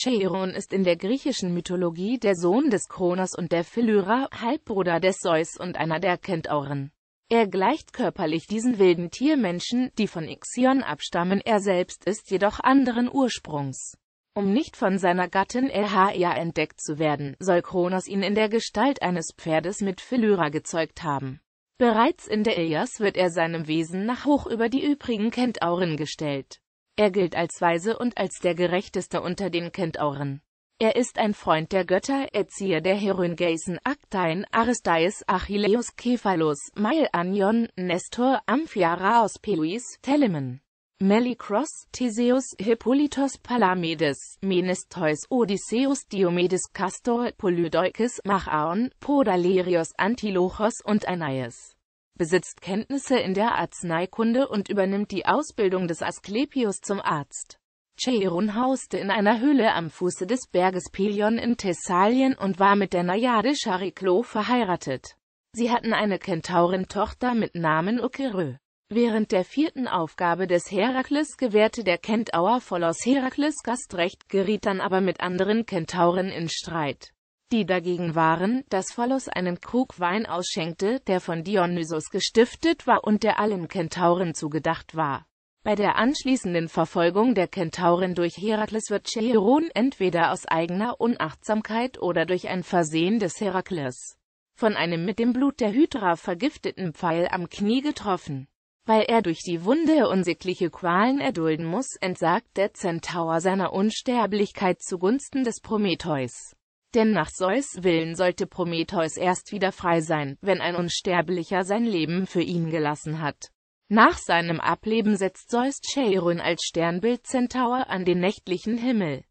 Cheiron ist in der griechischen Mythologie der Sohn des Kronos und der Philyra, Halbbruder des Zeus und einer der Kentauren. Er gleicht körperlich diesen wilden Tiermenschen, die von Ixion abstammen, er selbst ist jedoch anderen Ursprungs. Um nicht von seiner Gattin Elhaia entdeckt zu werden, soll Kronos ihn in der Gestalt eines Pferdes mit Philyra gezeugt haben. Bereits in der Ilias wird er seinem Wesen nach hoch über die übrigen Kentauren gestellt. Er gilt als Weise und als der Gerechteste unter den Kentauren. Er ist ein Freund der Götter, Erzieher der Heryngeisen, Aktein, Aristais, Achilleus, Kephalos, Mael Anion, Nestor, Amphiaraos, Peluis, Telemon, Melikros, Theseus, Hippolytos, Palamedes, Menestheus, Odysseus, Diomedes, Castor, Polydeukes, Machaon, Podalerios, Antilochos und Anaias besitzt Kenntnisse in der Arzneikunde und übernimmt die Ausbildung des Asklepios zum Arzt. Cheiron hauste in einer Höhle am Fuße des Berges Pelion in Thessalien und war mit der Najade Chariklo verheiratet. Sie hatten eine Kentaurin-Tochter mit Namen Okerö. Während der vierten Aufgabe des Herakles gewährte der Kentauer Pholos Herakles Gastrecht, geriet dann aber mit anderen Kentauren in Streit die dagegen waren, dass Phollos einen Krug Wein ausschenkte, der von Dionysos gestiftet war und der allen Kentauren zugedacht war. Bei der anschließenden Verfolgung der Kentauren durch Herakles wird Cheiron entweder aus eigener Unachtsamkeit oder durch ein Versehen des Herakles von einem mit dem Blut der Hydra vergifteten Pfeil am Knie getroffen. Weil er durch die Wunde unsägliche Qualen erdulden muss, entsagt der Zentaur seiner Unsterblichkeit zugunsten des Prometheus. Denn nach Zeus Willen sollte Prometheus erst wieder frei sein, wenn ein Unsterblicher sein Leben für ihn gelassen hat. Nach seinem Ableben setzt Zeus Cheiron als Sternbild Centaur an den nächtlichen Himmel.